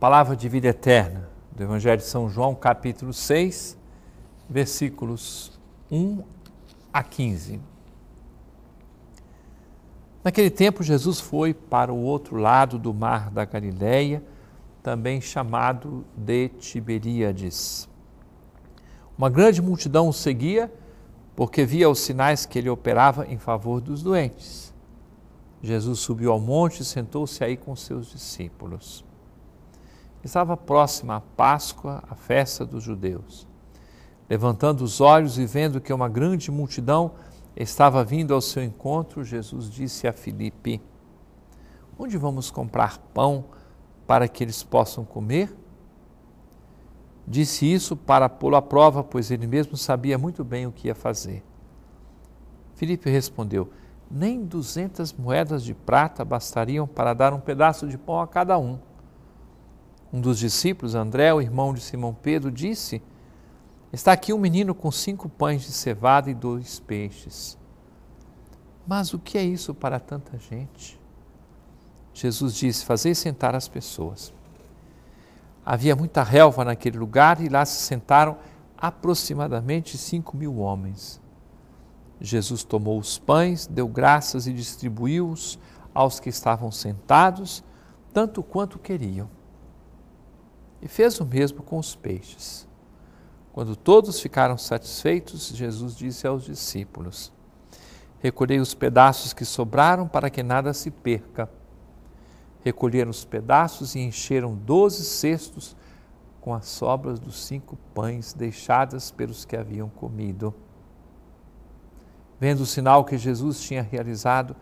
Palavra de vida eterna do Evangelho de São João, capítulo 6, versículos 1 a 15. Naquele tempo, Jesus foi para o outro lado do mar da Galileia, também chamado de Tiberíades. Uma grande multidão o seguia, porque via os sinais que ele operava em favor dos doentes. Jesus subiu ao monte e sentou-se aí com seus discípulos. Estava próxima a Páscoa, a festa dos judeus. Levantando os olhos e vendo que uma grande multidão estava vindo ao seu encontro, Jesus disse a Filipe: Onde vamos comprar pão para que eles possam comer? Disse isso para pô-lo à prova, pois ele mesmo sabia muito bem o que ia fazer. Filipe respondeu: Nem duzentas moedas de prata bastariam para dar um pedaço de pão a cada um um dos discípulos, André, o irmão de Simão Pedro, disse: Está aqui um menino com cinco pães de cevada e dois peixes. Mas o que é isso para tanta gente? Jesus disse: Fazei sentar as pessoas. Havia muita relva naquele lugar e lá se sentaram aproximadamente cinco mil homens. Jesus tomou os pães, deu graças e distribuiu-os aos que estavam sentados, tanto quanto queriam e fez o mesmo com os peixes. Quando todos ficaram satisfeitos, Jesus disse aos discípulos: Recolhei os pedaços que sobraram para que nada se perca. Recolheram os pedaços e encheram doze cestos com as sobras dos cinco pães deixadas pelos que haviam comido. Vendo o sinal que Jesus tinha realizado,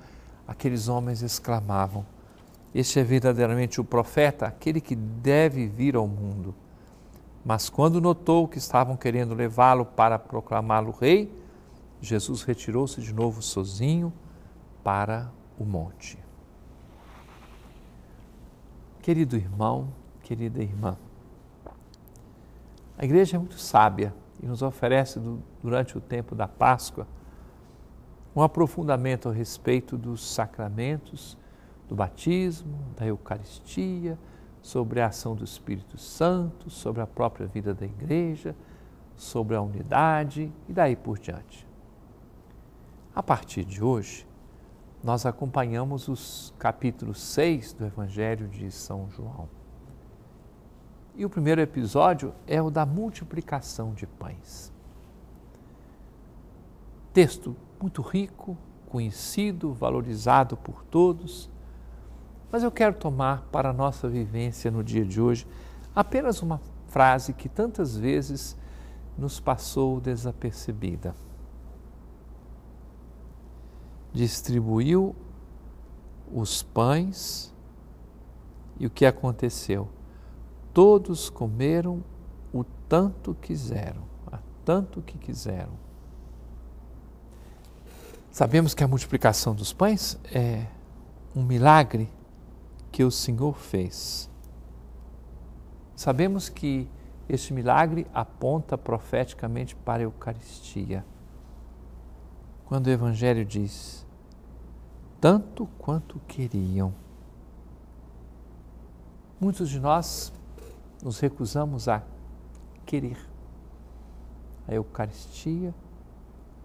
aqueles homens exclamavam: este é verdadeiramente o profeta, aquele que deve vir ao mundo. Mas quando notou que estavam querendo levá-lo para proclamá-lo rei, Jesus retirou-se de novo sozinho para o monte. Querido irmão, querida irmã, a igreja é muito sábia e nos oferece, durante o tempo da Páscoa, um aprofundamento a respeito dos sacramentos do batismo, da Eucaristia, sobre a ação do Espírito Santo, sobre a própria vida da igreja, sobre a unidade e daí por diante. A partir de hoje, nós acompanhamos os capítulos 6 do Evangelho de São João. E o primeiro episódio é o da multiplicação de pães. Texto muito rico, conhecido, valorizado por todos mas eu quero tomar para a nossa vivência no dia de hoje apenas uma frase que tantas vezes nos passou desapercebida. Distribuiu os pães e o que aconteceu? Todos comeram o tanto quiseram, a tanto que quiseram. Sabemos que a multiplicação dos pães é um milagre que o Senhor fez. Sabemos que este milagre aponta profeticamente para a Eucaristia. Quando o Evangelho diz: tanto quanto queriam. Muitos de nós nos recusamos a querer a Eucaristia,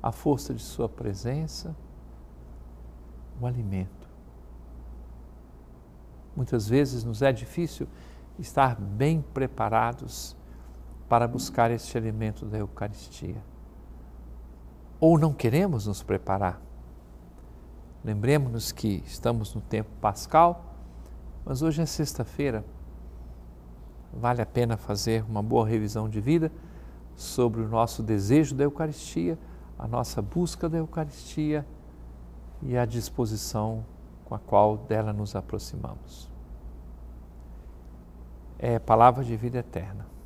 a força de Sua presença, o alimento. Muitas vezes nos é difícil estar bem preparados para buscar este elemento da Eucaristia. Ou não queremos nos preparar. Lembremos-nos que estamos no tempo pascal, mas hoje é sexta-feira. Vale a pena fazer uma boa revisão de vida sobre o nosso desejo da Eucaristia, a nossa busca da Eucaristia e a disposição com a qual dela nos aproximamos. É palavra de vida eterna.